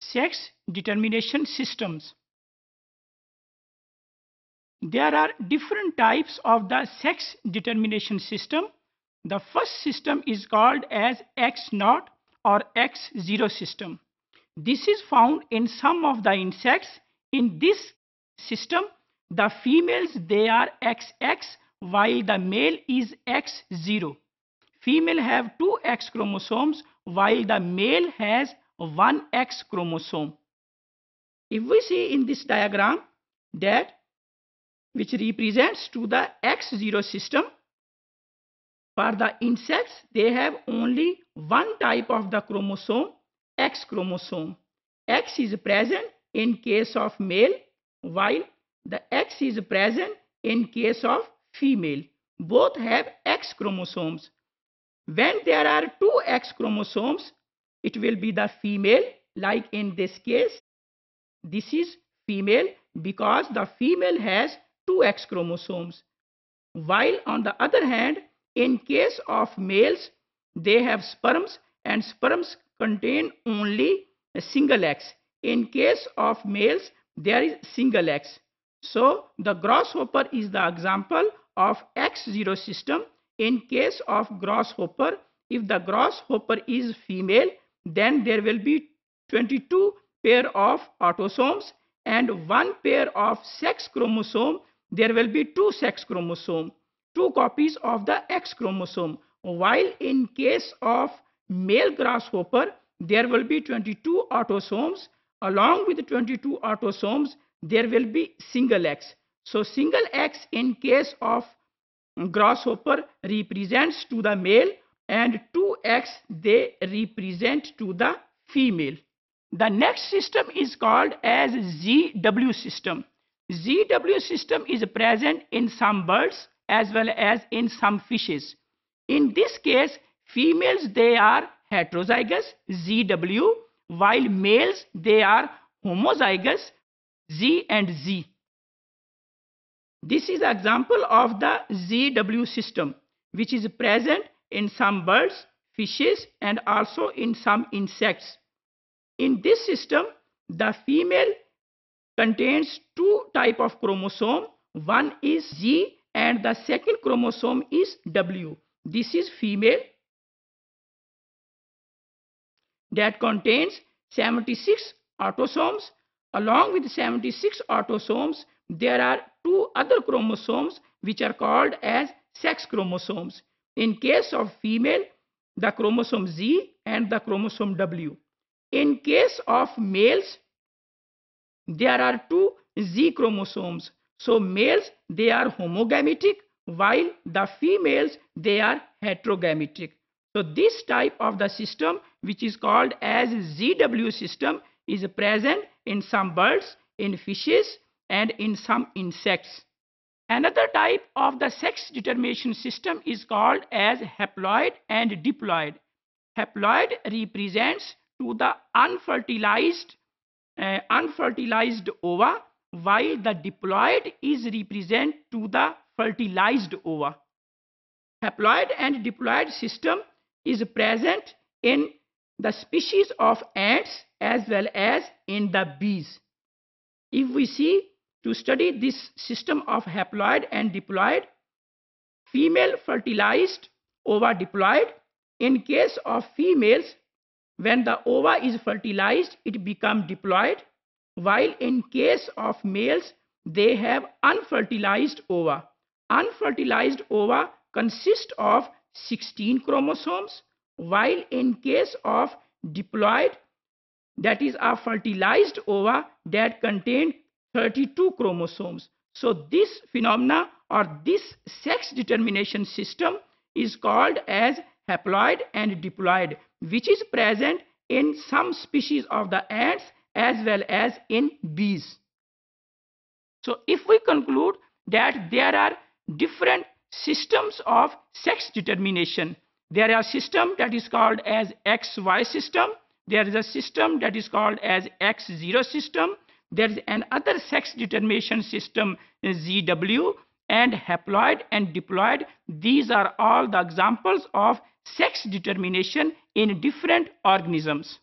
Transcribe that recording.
sex determination systems. There are different types of the sex determination system. The first system is called as X0 or X0 system. This is found in some of the insects. In this system, the females they are XX while the male is X0. Female have two X chromosomes while the male has one X chromosome. If we see in this diagram that which represents to the X0 system, for the insects, they have only one type of the chromosome, X chromosome. X is present in case of male, while the X is present in case of female. Both have X chromosomes. When there are two X chromosomes, it will be the female like in this case this is female because the female has two X chromosomes while on the other hand in case of males they have sperms and sperms contain only a single X in case of males there is single X so the grasshopper is the example of X0 system in case of grasshopper if the grasshopper is female then there will be 22 pair of autosomes and one pair of sex chromosome there will be two sex chromosome two copies of the x chromosome while in case of male grasshopper there will be 22 autosomes along with the 22 autosomes there will be single x so single x in case of grasshopper represents to the male and 2x they represent to the female. The next system is called as ZW system. ZW system is present in some birds as well as in some fishes. In this case, females they are heterozygous ZW while males they are homozygous Z and Z. This is example of the ZW system which is present in some birds, fishes, and also in some insects. In this system, the female contains two type of chromosome. One is Z, and the second chromosome is W. This is female that contains 76 autosomes. Along with 76 autosomes, there are two other chromosomes which are called as sex chromosomes. In case of female, the chromosome Z and the chromosome W. In case of males, there are two Z chromosomes. So males, they are homogametic while the females, they are heterogametic. So this type of the system which is called as ZW system is present in some birds, in fishes and in some insects. Another type of the sex determination system is called as haploid and diploid. Haploid represents to the unfertilized, uh, unfertilized ova, while the diploid is represent to the fertilized ova. Haploid and diploid system is present in the species of ants as well as in the bees. If we see to study this system of haploid and diploid, female fertilized ova diploid. In case of females, when the ova is fertilized, it becomes diploid, while in case of males, they have unfertilized ova. Unfertilized ova consist of 16 chromosomes, while in case of diploid, that is a fertilized ova that contain 32 chromosomes. So this phenomena or this sex determination system is called as haploid and diploid which is present in some species of the ants as well as in bees. So if we conclude that there are different systems of sex determination, there are system that is called as XY system, there is a system that is called as X0 system, there is another sex determination system, uh, ZW, and haploid and diploid. These are all the examples of sex determination in different organisms.